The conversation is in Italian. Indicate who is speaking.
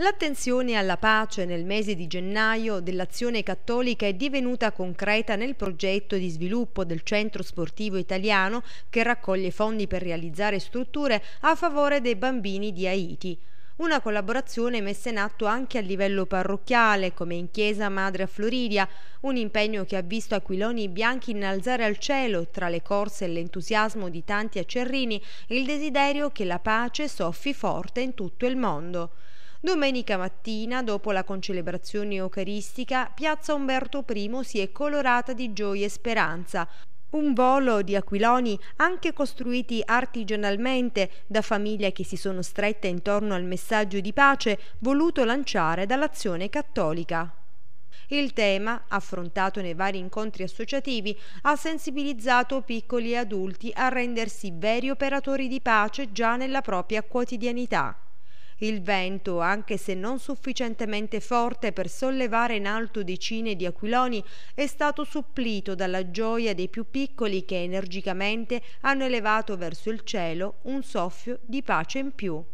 Speaker 1: L'attenzione alla pace nel mese di gennaio dell'azione cattolica è divenuta concreta nel progetto di sviluppo del centro sportivo italiano che raccoglie fondi per realizzare strutture a favore dei bambini di Haiti. Una collaborazione messa in atto anche a livello parrocchiale, come in Chiesa Madre a Floridia, un impegno che ha visto aquiloni bianchi innalzare al cielo, tra le corse e l'entusiasmo di tanti acerrini, il desiderio che la pace soffi forte in tutto il mondo. Domenica mattina, dopo la concelebrazione eucaristica, piazza Umberto I si è colorata di gioia e speranza, un volo di aquiloni, anche costruiti artigianalmente da famiglie che si sono strette intorno al messaggio di pace voluto lanciare dall'azione cattolica. Il tema, affrontato nei vari incontri associativi, ha sensibilizzato piccoli e adulti a rendersi veri operatori di pace già nella propria quotidianità. Il vento, anche se non sufficientemente forte per sollevare in alto decine di aquiloni, è stato supplito dalla gioia dei più piccoli che energicamente hanno elevato verso il cielo un soffio di pace in più.